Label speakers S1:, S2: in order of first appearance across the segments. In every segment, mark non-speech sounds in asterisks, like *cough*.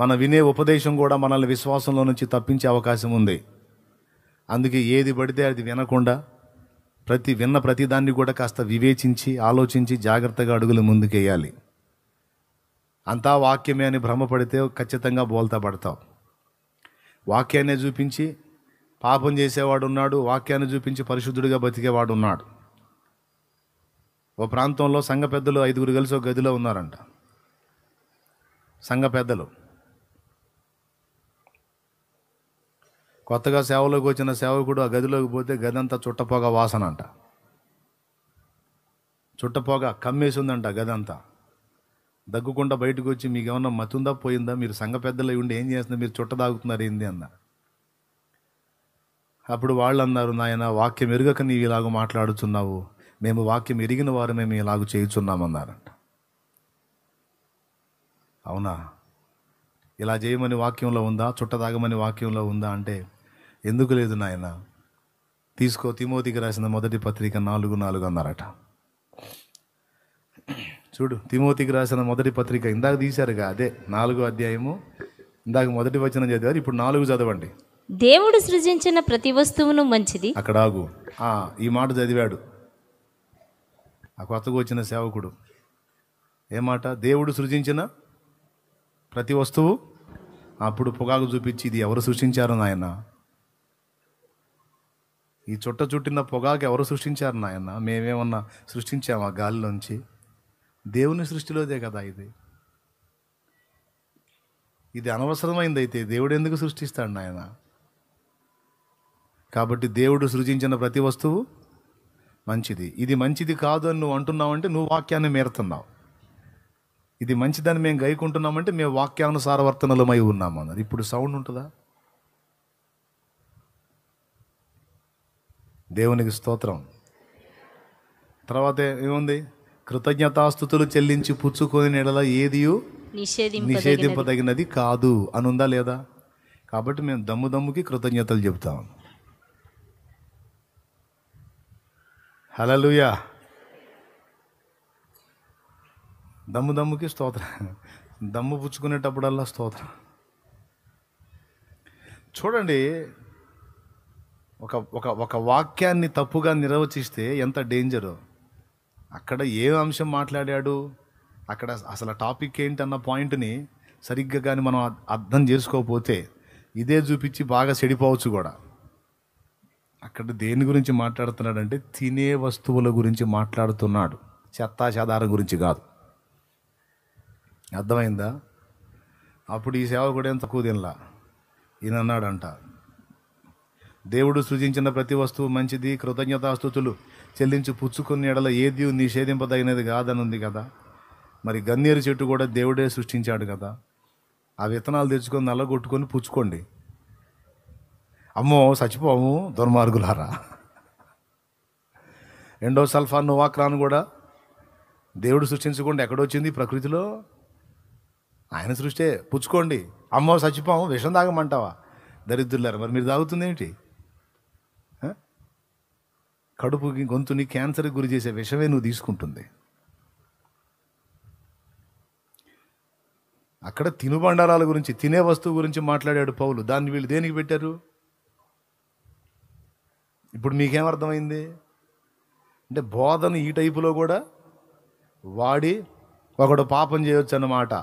S1: మనం వినే ఉపదేశం కూడా మనల్ని విశ్వాసంలో నుంచి తప్పించే అవకాశం ఉంది అందుకే ఏది పడితే అది వినకుండా ప్రతి విన్న ప్రతిదాన్ని కూడా కాస్త వివేచించి ఆలోచించి జాగ్రత్తగా అడుగులు ముందుకేయాలి అంతా వాక్యమే అని భ్రమపడితే ఖచ్చితంగా బోల్తా పడతాం వాక్యాన్ని చూపించి పాపం చేసేవాడు ఉన్నాడు వాక్యాన్ని చూపించి పరిశుద్ధుడిగా బతికేవాడు ఉన్నాడు ఓ ప్రాంతంలో సంఘ పెద్దలు ఐదుగురు కలిసి ఒక గదిలో ఉన్నారంట సంఘ పెద్దలు కొత్తగా సేవలోకి వచ్చిన సేవకుడు ఆ గదిలోకి పోతే గదంతా చుట్టపోగ వాసన అంట చుట్టపోగ కమ్మేసిందంట గదంతా దగ్గుకుండా బయటకు వచ్చి మీకు ఏమన్నా మతుందా పోయిందా మీరు సంఘ పెద్దలు ఉండి ఏం చేస్తున్నారు మీరు చుట్ట తాగుతున్నారు ఏంది అన్న అప్పుడు వాళ్ళు అన్నారు నాయన వాక్యం ఎరుగక నీవు ఇలాగ మాట్లాడుతున్నావు మేము వాక్యం ఎరిగిన వారు మేము ఇలాగ చేయుచున్నామన్నారంట అవునా ఇలా చేయమని వాక్యంలో ఉందా చుట్టదాగమని వాక్యంలో ఉందా అంటే ఎందుకు లేదు నాయన తీసుకో తిమోతికి రాసిన మొదటి పత్రిక నాలుగు నాలుగు అన్నారట చూడు తిమోతికి రాసిన మొదటి పత్రిక ఇందాక తీశారుగా అదే నాలుగో అధ్యాయము ఇందాక మొదటి వచనం చదివారు ఇప్పుడు నాలుగు చదవండి
S2: దేవుడు సృజించిన ప్రతి వస్తువును మంచిది
S1: అక్కడ ఆగు ఈ మాట చదివాడు ఆ కొత్తగా వచ్చిన సేవకుడు ఏ మాట దేవుడు సృజించిన ప్రతి వస్తువు అప్పుడు పొగాకు చూపించి ఇది ఎవరు సృష్టించారు నాయన ఈ చుట్ట చుట్టిన పొగాకు ఎవరు సృష్టించారు నాయన మేమేమన్నా సృష్టించామా గాలిలోంచి దేవుని సృష్టిలోదే కదా ఇది ఇది అనవసరమైంది అయితే దేవుడు ఎందుకు సృష్టిస్తాడు నాయన కాబట్టి దేవుడు సృజించిన ప్రతి వస్తువు మంచిది ఇది మంచిది కాదు అని నువ్వు అంటున్నావంటే నువ్వు వాక్యాన్ని మేరుతున్నావు ఇది మంచిదని మేము గైకుంటున్నామంటే మేము వర్తనలమై ఉన్నాము అన్నారు ఇప్పుడు సౌండ్ ఉంటుందా దేవునికి స్తోత్రం తర్వాత ఏముంది కృతజ్ఞతాస్థుతులు చెల్లించి పుచ్చుకొని నెడల ఏది
S2: నిషేధింపదగినది
S1: కాదు అనుందా లేదా కాబట్టి మేము దమ్ము దమ్ముకి కృతజ్ఞతలు చెబుతాం హలలుయా దమ్ము దమ్ముకి స్తోత్రం దమ్ము పుచ్చుకునేటప్పుడల్లా స్తోత్రం చూడండి ఒక ఒక ఒక వాక్యాన్ని తప్పుగా నిర్వచిస్తే ఎంత డేంజరు అక్కడ ఏ అంశం మాట్లాడాడు అక్కడ అసలు టాపిక్ ఏంటన్న పాయింట్ని సరిగ్గా కానీ మనం అర్థం చేసుకోకపోతే ఇదే చూపించి బాగా చెడిపోవచ్చు కూడా అక్కడ దేని గురించి మాట్లాడుతున్నాడంటే తినే వస్తువుల గురించి మాట్లాడుతున్నాడు చెత్తాచాదారం గురించి కాదు అర్థమైందా అప్పుడు ఈ సేవ కూడా ఎంత తక్కువ తినలా ఈయన అన్నాడంట దేవుడు సృజించిన ప్రతి వస్తువు మంచిది కృతజ్ఞతాస్థుతులు చెల్లించి పుచ్చుకున్న ఎడల ఏది నిషేధింపదగినది కాదనుంది కదా మరి గన్నేరు చెట్టు కూడా దేవుడే సృష్టించాడు కదా ఆ విత్తనాలు తెచ్చుకొని నల్లగొట్టుకొని పుచ్చుకోండి అమ్మో చచ్చిపోము దుర్మార్గులారా రెండో సల్ఫా నువాక్రాన్ కూడా దేవుడు సృష్టించకుండా ఎక్కడొచ్చింది ప్రకృతిలో ఆయన సృష్టే పుచ్చుకోండి అమ్మో చచ్చిపోము విషం తాగమంటావా దరిద్రులారా మరి మీరు తాగుతుంది ఏంటి కడుపుకి గొంతుని క్యాన్సర్కి గురి చేసే విషమే నువ్వు తీసుకుంటుంది అక్కడ తినుబండారాల గురించి తినే వస్తువు గురించి మాట్లాడాడు పౌలు దాన్ని వీళ్ళు దేనికి పెట్టారు ఇప్పుడు మీకేమర్థమైంది అంటే బోధన ఈ టైపులో కూడా వాడి ఒకడు పాపం చేయొచ్చు అన్నమాట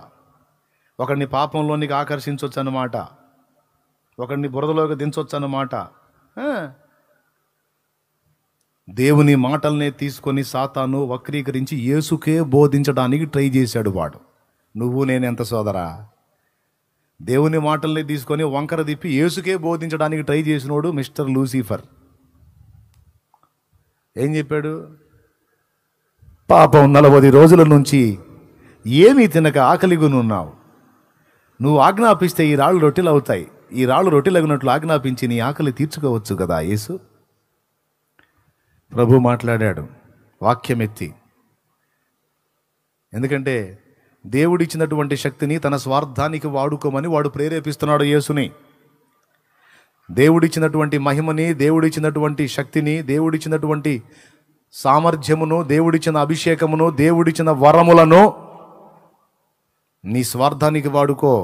S1: ఒకడిని పాపంలోనికి ఆకర్షించవచ్చు అన్నమాట ఒకడిని బురదలోకి దించవచ్చు అన్నమాట దేవుని మాటల్నే తీసుకొని సాతాను వక్రీకరించి యేసుకే బోధించడానికి ట్రై చేశాడు వాడు నువ్వు నేను ఎంత సోదరా దేవుని మాటల్ని తీసుకొని వంకర తిప్పి యేసుకే బోధించడానికి ట్రై చేసినోడు మిస్టర్ లూసిఫర్ ఏం చెప్పాడు పాపం నలభై రోజుల నుంచి ఏమీ తినక ఆకలిగునున్నావు నువ్వు ఆజ్ఞాపిస్తే ఈ రాళ్ళు రొట్టెలు అవుతాయి ఈ రాళ్ళు రొట్టెలు అగినట్లు ఆజ్ఞాపించి నీ ఆకలి తీర్చుకోవచ్చు కదా యేసు ప్రభు మాట్లాడాడు వాక్యం ఎత్తి ఎందుకంటే దేవుడిచ్చినటువంటి శక్తిని తన స్వార్థానికి వాడుకోమని వాడు ప్రేరేపిస్తున్నాడు యేసుని దేవుడిచ్చినటువంటి మహిమని దేవుడిచ్చినటువంటి శక్తిని దేవుడిచ్చినటువంటి సామర్థ్యమును దేవుడిచ్చిన అభిషేకమును దేవుడిచ్చిన వరములను నీ స్వార్థానికి వాడుకో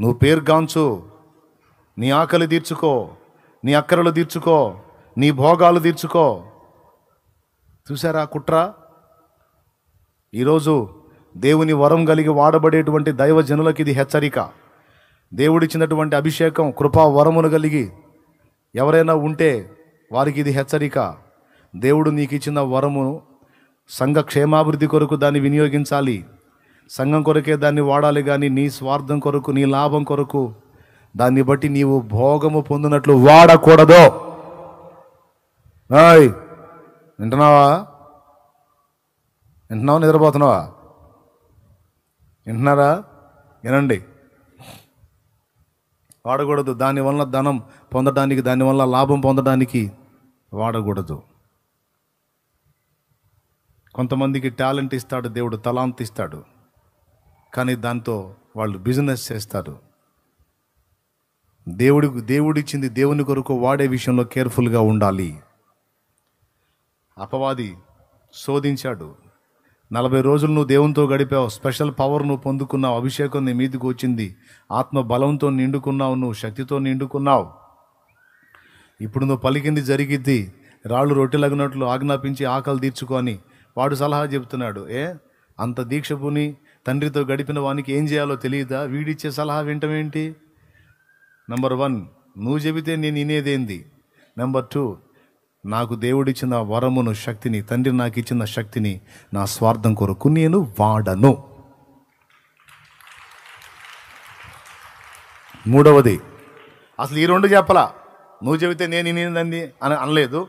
S1: నువ్వు పేర్గాంచు నీ ఆకలి తీర్చుకో నీ అక్కరలు తీర్చుకో నీ భోగాలు తీర్చుకో చూసారా కుట్ర ఈరోజు దేవుని వరం కలిగి వాడబడేటువంటి దైవజనులకు ఇది హెచ్చరిక దేవుడిచ్చినటువంటి అభిషేకం కృపా వరమును కలిగి ఎవరైనా ఉంటే వారికి ఇది హెచ్చరిక దేవుడు నీకు ఇచ్చిన వరమును సంఘ క్షేమాభివృద్ధి కొరకు దాన్ని వినియోగించాలి సంఘం కొరకే దాన్ని వాడాలి కానీ నీ స్వార్థం కొరకు నీ లాభం కొరకు దాన్ని బట్టి నీవు భోగము పొందినట్లు వాడకూడదో నాయ్ వింటున్నావా వింటున్నావా నిద్రపోతున్నావా వింటున్నారా వినండి వాడకూడదు దానివల్ల ధనం పొందడానికి దానివల్ల లాభం పొందడానికి వాడకూడదు కొంతమందికి టాలెంట్ ఇస్తాడు దేవుడు తలాంత్ ఇస్తాడు కానీ దాంతో వాళ్ళు బిజినెస్ చేస్తారు దేవుడి దేవుడిచ్చింది దేవుని కొరకు వాడే విషయంలో కేర్ఫుల్గా ఉండాలి అపవాది శోధించాడు నలభై రోజులు నువ్వు దేవునితో గడిపావు స్పెషల్ పవర్ నువ్వు పొందుకున్నావు అభిషేకం నీ మీదకి వచ్చింది ఆత్మ బలంతో నిండుకున్నావు నువ్వు శక్తితో నిండుకున్నావు ఇప్పుడు నువ్వు పలికింది జరిగిద్ది రాళ్ళు రొట్టెలగినట్లు ఆజ్ఞాపించి ఆకలి తీర్చుకొని వాడు సలహా చెబుతున్నాడు ఏ అంత దీక్షపుని తండ్రితో గడిపిన వానికి ఏం చేయాలో తెలియదా వీడిచ్చే సలహా వింటమేంటి నెంబర్ వన్ నువ్వు చెబితే నేను వినేదేంది నెంబర్ టూ నాకు దేవుడిచ్చిన వరమును శక్తిని తండ్రి నాకు ఇచ్చిన శక్తిని నా స్వార్థం కొరకు నేను వాడను మూడవది అసలు ఈ రెండు చెప్పలా నువ్వు చెబితే నేను ఇనిందని అని అనలేదు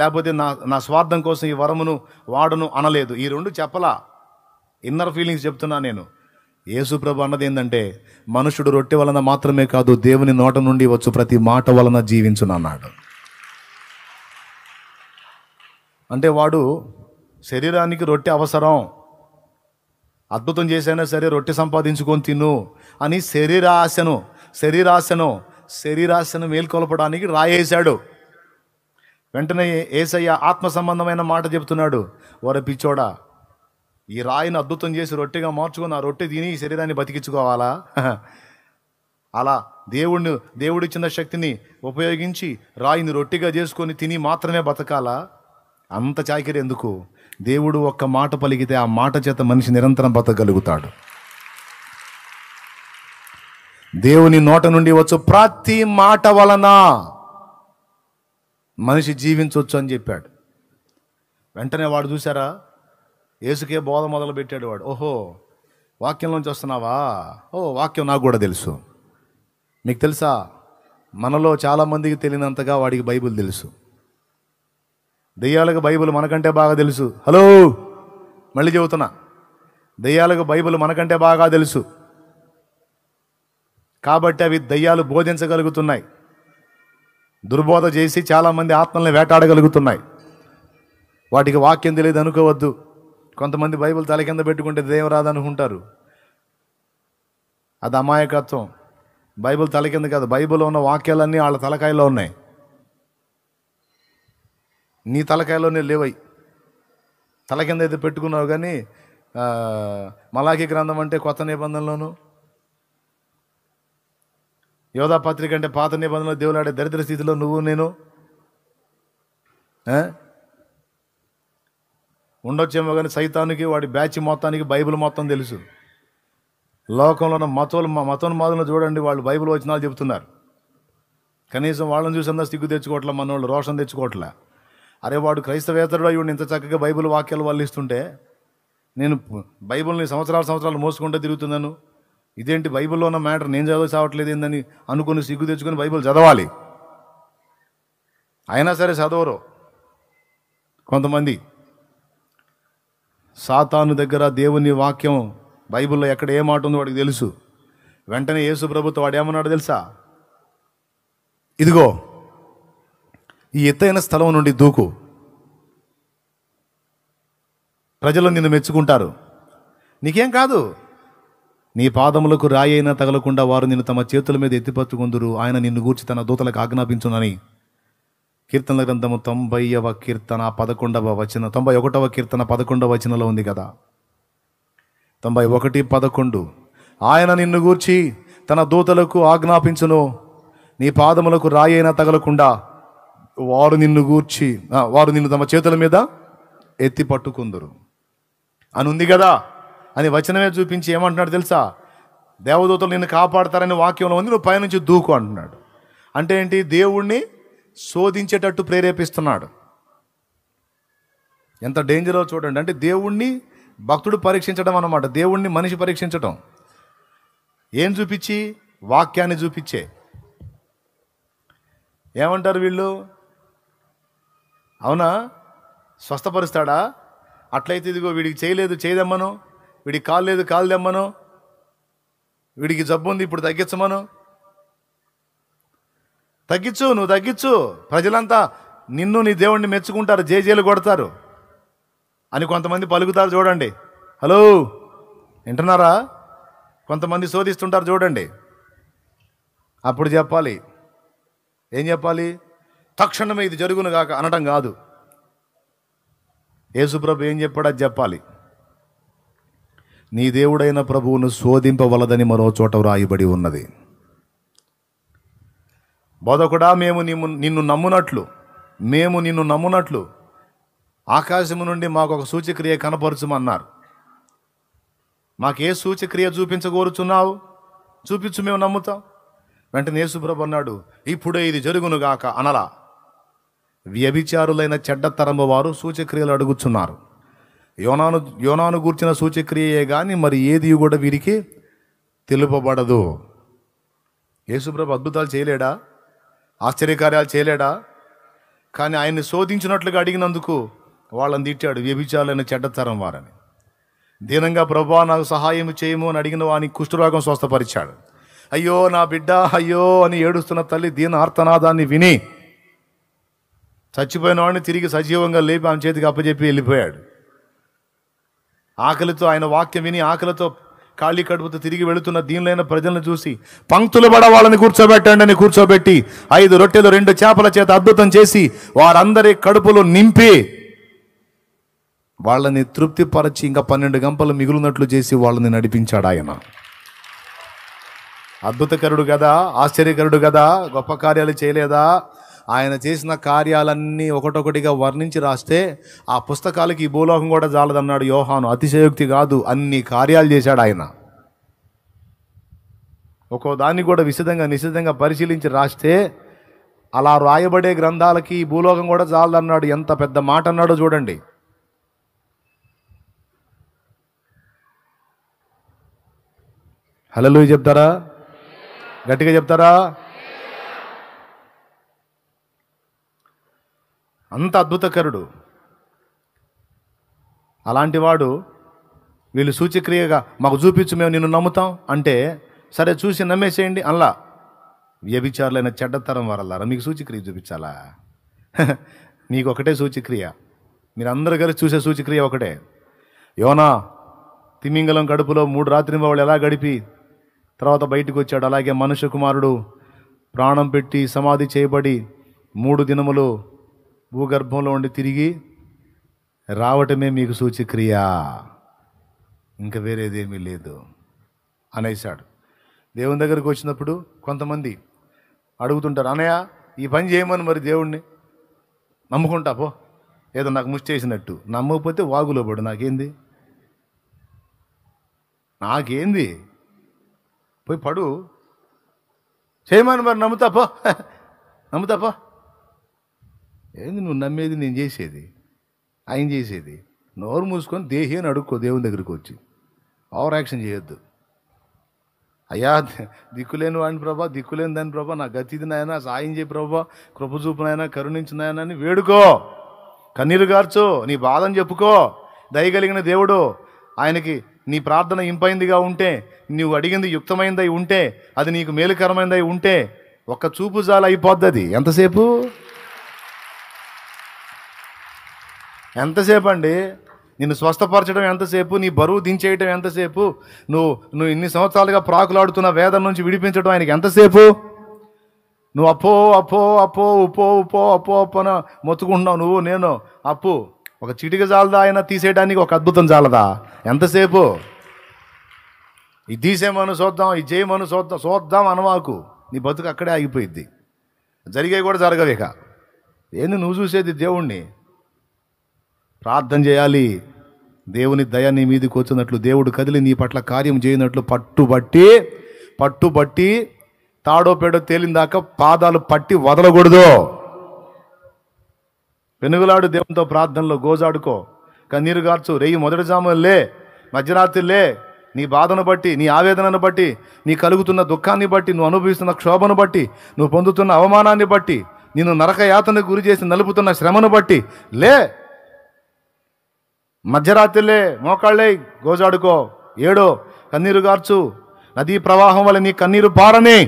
S1: లేకపోతే నా నా స్వార్థం కోసం ఈ వరమును వాడను అనలేదు ఈ రెండు చెప్పలా ఇన్నర్ ఫీలింగ్స్ చెప్తున్నా నేను ప్రభు అన్నది ఏంటంటే మనుషుడు రొట్టె వలన మాత్రమే కాదు దేవుని నోట నుండి వచ్చు ప్రతి మాట వలన జీవించునన్నాడు అంటే వాడు శరీరానికి రొట్టె అవసరం అద్భుతం చేసైనా సరే రొట్టె సంపాదించుకొని తిను అని శరీరాశను శరీరాశను శరీరాశను మేల్కొలపడానికి రాయేశాడు వెంటనే ఏసయ్య ఆత్మ సంబంధమైన మాట చెబుతున్నాడు వర పిచ్చోడా ఈ రాయిని అద్భుతం చేసి రొట్టెగా మార్చుకొని ఆ రొట్టె తిని ఈ శరీరాన్ని బతికించుకోవాలా *laughs* అలా దేవుడిని దేవుడిచ్చిన శక్తిని ఉపయోగించి రాయిని రొట్టెగా చేసుకొని తిని మాత్రమే బతకాలా అంత చాకిరి ఎందుకు దేవుడు ఒక్క మాట పలికితే ఆ మాట చేత మనిషి నిరంతరం బతకగలుగుతాడు దేవుని నోట నుండి వచ్చు ప్రతి మాట వలన మనిషి జీవించవచ్చు అని చెప్పాడు వెంటనే వాడు చూసారా ఏసుకే బోధ మొదలు పెట్టాడు వాడు ఓహో వాక్యంలోంచి వస్తున్నావా ఓ వాక్యం నాకు కూడా తెలుసు మీకు తెలుసా మనలో చాలామందికి తెలియనంతగా వాడికి బైబిల్ తెలుసు దయ్యాలకు బైబిల్ మనకంటే బాగా తెలుసు హలో మళ్ళీ చెబుతున్నా దెయ్యాలకు బైబుల్ మనకంటే బాగా తెలుసు కాబట్టి అవి దయ్యాలు బోధించగలుగుతున్నాయి దుర్బోధ చేసి చాలామంది ఆత్మల్ని వేటాడగలుగుతున్నాయి వాటికి వాక్యం తెలియదు అనుకోవద్దు కొంతమంది బైబిల్ తల కింద పెట్టుకుంటే దేవరాదు అనుకుంటారు అది అమాయకత్వం బైబిల్ తల కింద కాదు బైబిల్లో ఉన్న వాక్యాలన్నీ వాళ్ళ తలకాయలో ఉన్నాయి నీ తలకాయలోనే లేవై తల కింద అయితే పెట్టుకున్నావు కానీ మలాఖీ గ్రంథం అంటే కొత్త నిబంధనలోను యోధా పత్రిక అంటే పాత నిబంధనలో దేవులాడే దరిద్ర స్థితిలో నువ్వు నేను ఉండొచ్చేమో కానీ సైతానికి వాడి బ్యాచ్ మొత్తానికి బైబిల్ మొత్తం తెలుసు లోకంలో ఉన్న మతోలు మతోన్మాదులను చూడండి వాళ్ళు బైబిల్ వచ్చినా చెబుతున్నారు కనీసం వాళ్ళని చూసి అంతా సిగ్గు తెచ్చుకోవట్లే మన వాళ్ళు రోషం తెచ్చుకోవట్లే అరే వాడు క్రైస్తవేతరుడు అయ్యుడు ఇంత చక్కగా బైబిల్ వాక్యాలు వాళ్ళు ఇస్తుంటే నేను బైబిల్ని సంవత్సరాల సంవత్సరాలు మోసుకుంటూ తిరుగుతున్నాను ఇదేంటి బైబిల్లో ఉన్న మ్యాటర్ నేను చదవచ్చు చావట్లేదు ఏందని అనుకుని సిగ్గు తెచ్చుకొని బైబిల్ చదవాలి అయినా సరే చదవరు కొంతమంది సాతాను దగ్గర దేవుని వాక్యం బైబిల్లో ఎక్కడ ఏ మాట ఉందో వాడికి తెలుసు వెంటనే యేసు ప్రభుత్వం వాడు ఏమన్నాడు తెలుసా ఇదిగో ఈ ఎత్తైన స్థలం నుండి దూకు ప్రజలు నిన్ను మెచ్చుకుంటారు నీకేం కాదు నీ పాదములకు రాయైనా తగలకుండా వారు నిన్ను తమ చేతుల మీద ఎత్తిపత్తుకుందురు ఆయన నిన్ను గూర్చి తన దూతలకు ఆజ్ఞాపించునని కీర్తనల గ్రంథము తొంభైవ కీర్తన పదకొండవ వచన తొంభై ఒకటవ కీర్తన పదకొండవ వచనలో ఉంది కదా తొంభై ఒకటి పదకొండు ఆయన నిన్ను గూర్చి తన దూతలకు ఆజ్ఞాపించును నీ పాదములకు రాయైనా తగలకుండా వారు నిన్ను గూర్చి వారు నిన్ను తమ చేతుల మీద ఎత్తి పట్టుకుందరు అని ఉంది కదా అని వచనమే చూపించి ఏమంటున్నాడు తెలుసా దేవదూతలు నిన్ను కాపాడతారని వాక్యంలో ఉంది నువ్వు పైనుంచి దూకు అంటున్నాడు అంటే ఏంటి దేవుణ్ణి శోధించేటట్టు ప్రేరేపిస్తున్నాడు ఎంత డేంజరో చూడండి అంటే దేవుణ్ణి భక్తుడు పరీక్షించడం అనమాట దేవుణ్ణి మనిషి పరీక్షించడం ఏం చూపించి వాక్యాన్ని చూపించే ఏమంటారు వీళ్ళు అవునా స్వస్థపరుస్తాడా అట్లయితే ఇదిగో వీడికి చేయలేదు చేయదమ్మను వీడికి కాలు లేదు కాలు వీడికి జబ్బు ఉంది ఇప్పుడు తగ్గించమను తగ్గించు నువ్వు తగ్గించు ప్రజలంతా నిన్ను నీ దేవుణ్ణి మెచ్చుకుంటారు జేజేలు కొడతారు అని కొంతమంది పలుకుతారు చూడండి హలో వింటున్నారా కొంతమంది శోధిస్తుంటారు చూడండి అప్పుడు చెప్పాలి ఏం చెప్పాలి తక్షణమే ఇది జరుగును కాక అనటం కాదు యేసుప్రభు ఏం చెప్పాడో చెప్పాలి నీ దేవుడైన ప్రభువును శోధింపవలదని మరో చోట రాయిబడి ఉన్నది బోధకుడా మేము నిన్ను నిన్ను నమ్మునట్లు మేము నిన్ను నమ్మునట్లు ఆకాశము నుండి మాకు ఒక సూచక్రియ కనపరచమన్నారు మాకే సూచక్రియ చూపించగోరుచున్నావు చూపించు మేము నమ్ముతాం వెంటనే యేసుప్రభు అన్నాడు ఇప్పుడే ఇది జరుగునుగాక అనలా వ్యభిచారులైన చెడ్డతరము వారు సూచక్రియలు అడుగుచున్నారు యోనాను యోనాను గూర్చిన సూచక్రియే కానీ మరి ఏది కూడా వీరికి తెలుపబడదు యేసుప్రభు అద్భుతాలు చేయలేడా ఆశ్చర్యకార్యాలు చేయలేడా కానీ ఆయన్ని శోధించినట్లుగా అడిగినందుకు వాళ్ళని తిట్టాడు వ్యభిచారులైన చెడ్డతరం వారని దీనంగా ప్రభా నాకు సహాయం చేయము అని అడిగిన వాని కుష్ఠరోగం స్వస్థపరిచాడు అయ్యో నా బిడ్డ అయ్యో అని ఏడుస్తున్న తల్లి దీని ఆర్తనాదాన్ని విని చచ్చిపోయిన వాడిని తిరిగి సజీవంగా లేపి ఆమె చేతికి అప్పచెప్పి వెళ్ళిపోయాడు ఆకలితో ఆయన వాక్యం విని ఆకలితో ఖాళీ కడుపుతో తిరిగి వెళుతున్న దీనిలైన ప్రజలను చూసి పంక్తులు పడ వాళ్ళని కూర్చోబెట్టండి అని కూర్చోబెట్టి ఐదు రొట్టెలు రెండు చేపల చేత అద్భుతం చేసి వారందరి కడుపులు నింపి వాళ్ళని తృప్తిపరచి ఇంకా పన్నెండు గంపలు మిగులున్నట్లు చేసి వాళ్ళని నడిపించాడు ఆయన అద్భుతకరుడు కదా ఆశ్చర్యకరుడు కదా గొప్ప కార్యాలు చేయలేదా ఆయన చేసిన కార్యాలన్నీ ఒకటొకటిగా వర్ణించి రాస్తే ఆ పుస్తకాలకి ఈ భూలోకం కూడా జాలదన్నాడు యోహాను అతిశయోక్తి కాదు అన్ని కార్యాలు చేశాడు ఆయన ఒక్కో దాన్ని కూడా విశదంగా నిశితంగా పరిశీలించి రాస్తే అలా రాయబడే గ్రంథాలకి ఈ భూలోకం కూడా చాలదన్నాడు ఎంత పెద్ద మాట అన్నాడో చూడండి హలో చెప్తారా గట్టిగా చెప్తారా అంత అద్భుతకరుడు అలాంటివాడు వీళ్ళు సూచక్రియగా మాకు చూపించు మేము నిన్ను నమ్ముతాం అంటే సరే చూసి నమ్మేసేయండి అలా వ్యభిచారులైన చెడ్డతరం వారల్లారా మీకు సూచక్రియ చూపించాలా *laughs* మీకు ఒకటే సూచక్రియ అందరు కలిసి చూసే సూచక్రియ ఒకటే యోనా తిమింగలం కడుపులో మూడు రాత్రి వాళ్ళు ఎలా గడిపి తర్వాత బయటకు వచ్చాడు అలాగే మనుష్య కుమారుడు ప్రాణం పెట్టి సమాధి చేయబడి మూడు దినములు భూగర్భంలో ఉండి తిరిగి రావటమే మీకు సూచక్రియ ఇంకా వేరేదేమీ లేదు అనేసాడు దేవుని దగ్గరికి వచ్చినప్పుడు కొంతమంది అడుగుతుంటారు అనయ్య ఈ పని చేయమని మరి దేవుణ్ణి నమ్ముకుంటా పో ఏదో నాకు ముష్టి చేసినట్టు నమ్మకపోతే వాగులో పడు నాకేంది నాకేంది పోయి పడు చేయమని మరి నమ్ముతా పో *laughs* ఏంది నువ్వు నమ్మేది నేను చేసేది ఆయన చేసేది నోరు మూసుకొని దేహి అని అడుక్కో దేవుని దగ్గరికి వచ్చి ఓవర్ యాక్షన్ చేయొద్దు అయ్యా దిక్కులేని వాడిని ప్రభా దిక్కులేని దాని ప్రభా నా గతిది నాయన సాయం చేయి ప్రభా కృపచూపునైనా కరుణించినాయన అని వేడుకో కన్నీరు గార్చు నీ బాధను చెప్పుకో దయగలిగిన దేవుడు ఆయనకి నీ ప్రార్థన ఇంపైందిగా ఉంటే నువ్వు అడిగింది యుక్తమైందై ఉంటే అది నీకు మేలుకరమైందై ఉంటే ఒక్క చూపు జాలు అయిపోద్ది అది ఎంతసేపు ఎంతసేపు అండి నిన్ను స్వస్థపరచడం ఎంతసేపు నీ బరువు దించేయటం ఎంతసేపు నువ్వు నువ్వు ఇన్ని సంవత్సరాలుగా ప్రాకులాడుతున్న వేదన నుంచి విడిపించడం ఆయనకి ఎంతసేపు నువ్వు అప్పో అప్పో అప్పో ఉపో ఉపో అప్పో అప్పన మొత్తుకుంటున్నావు నువ్వు నేను అప్పు ఒక చిటిక జాలదా ఆయన తీసేయడానికి ఒక అద్భుతం జాలదా ఎంతసేపు ఇది తీసేమని చూద్దాం ఇది చేయమని చూద్దాం చూద్దాం అనవాకు నీ బతుకు అక్కడే ఆగిపోయింది జరిగే కూడా ఇక ఏంది నువ్వు చూసేది దేవుణ్ణి ప్రార్థన చేయాలి దేవుని దయ నీ మీదకి వచ్చినట్లు దేవుడు కదిలి నీ పట్ల కార్యం చేయనట్లు పట్టుబట్టి పట్టుబట్టి తాడో పేడో తేలిందాక పాదాలు పట్టి వదలకూడదు వెనుగులాడు దేవునితో ప్రార్థనలో గోజాడుకో కన్నీరు గార్చు రేయి మొదటి జాములే మధ్యరాత్రిలే నీ బాధను బట్టి నీ ఆవేదనను బట్టి నీ కలుగుతున్న దుఃఖాన్ని బట్టి నువ్వు అనుభవిస్తున్న క్షోభను బట్టి నువ్వు పొందుతున్న అవమానాన్ని బట్టి నిన్ను నరక యాతను గురి చేసి నలుపుతున్న శ్రమను బట్టి లే మధ్యరాత్రిలే మోకాళ్ళే గోజాడుకో ఏడో కన్నీరు గార్చు నదీ ప్రవాహం వల్ల నీ కన్నీరు పారని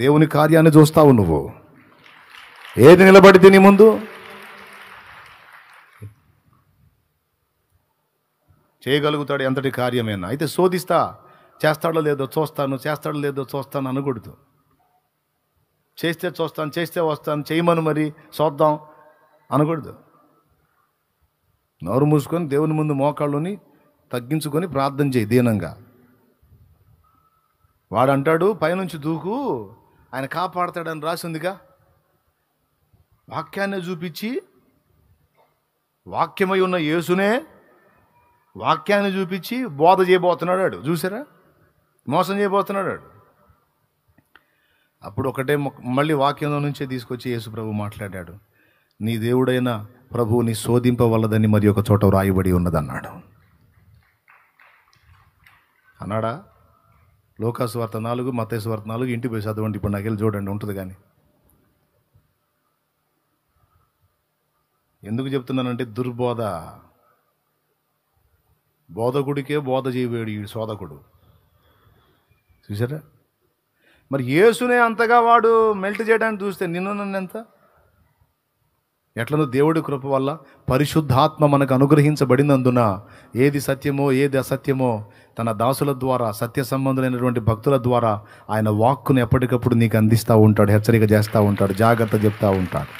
S1: దేవుని కార్యాన్ని చూస్తావు నువ్వు ఏది నిలబడితే నీ ముందు చేయగలుగుతాడు ఎంతటి కార్యమైనా అయితే శోధిస్తా చేస్తాడో లేదో చూస్తాను చేస్తాడో లేదో చూస్తాను అనకూడదు చేస్తే చూస్తాను చేస్తే వస్తాను చేయమను మరి చూద్దాం అనకూడదు నోరు మూసుకొని దేవుని ముందు మోకాళ్ళుని తగ్గించుకొని ప్రార్థన చేయి దీనంగా వాడు అంటాడు పైనుంచి దూకు ఆయన కాపాడతాడని రాసిందిగా వాక్యాన్ని చూపించి వాక్యమై ఉన్న యేసునే వాక్యాన్ని చూపించి బోధ చేయబోతున్నాడు చూసారా మోసం చేయబోతున్నాడు అప్పుడు ఒకటే మళ్ళీ వాక్యంలో నుంచే తీసుకొచ్చి యేసు ప్రభు మాట్లాడాడు నీ దేవుడైన ప్రభువుని శోధింపవలదని మరి ఒక చోట వ్రాయబడి ఉన్నదన్నాడు అన్నాడా లోకాస్వార్త నాలుగు మతేశ్వార్త నాలుగు ఇంటి పోయి చదవండి ఇప్పుడు నాకు వెళ్ళి చూడండి ఉంటుంది కానీ ఎందుకు చెప్తున్నానంటే దుర్బోధ బోధకుడికే బోధ చేయబోయాడు ఈ శోధకుడు చూసారా మరి యేసునే అంతగా వాడు మెల్ట్ చేయడానికి చూస్తే నిన్ను నన్ను ఎంత ఎట్లనో దేవుడి కృప వల్ల పరిశుద్ధాత్మ మనకు అనుగ్రహించబడినందున ఏది సత్యమో ఏది అసత్యమో తన దాసుల ద్వారా సత్య సంబంధులైనటువంటి భక్తుల ద్వారా ఆయన వాక్కును ఎప్పటికప్పుడు నీకు అందిస్తూ ఉంటాడు హెచ్చరిక చేస్తూ ఉంటాడు జాగ్రత్త చెప్తూ ఉంటాడు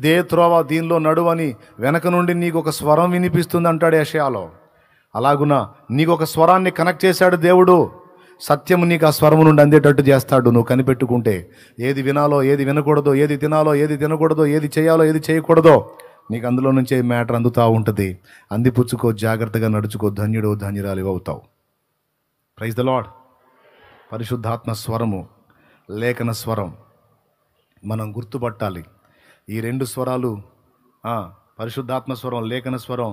S1: ఇదే త్రోవ దీనిలో నడువని వెనక నుండి నీకు ఒక స్వరం వినిపిస్తుంది అంటాడు యషయాలో అలాగున నీకు ఒక స్వరాన్ని కనెక్ట్ చేశాడు దేవుడు సత్యము నీకు ఆ స్వరము నుండి అందేటట్టు చేస్తాడు నువ్వు కనిపెట్టుకుంటే ఏది వినాలో ఏది వినకూడదో ఏది తినాలో ఏది తినకూడదో ఏది చేయాలో ఏది చేయకూడదో నీకు అందులో నుంచే మ్యాటర్ అందుతూ ఉంటుంది అందిపుచ్చుకో జాగ్రత్తగా నడుచుకో ధన్యుడు ధన్యురాలు అవుతావు ప్రైజ్ ద లాడ్ పరిశుద్ధాత్మ స్వరము లేఖన స్వరం మనం గుర్తుపట్టాలి ఈ రెండు స్వరాలు పరిశుద్ధాత్మ స్వరం లేఖన స్వరం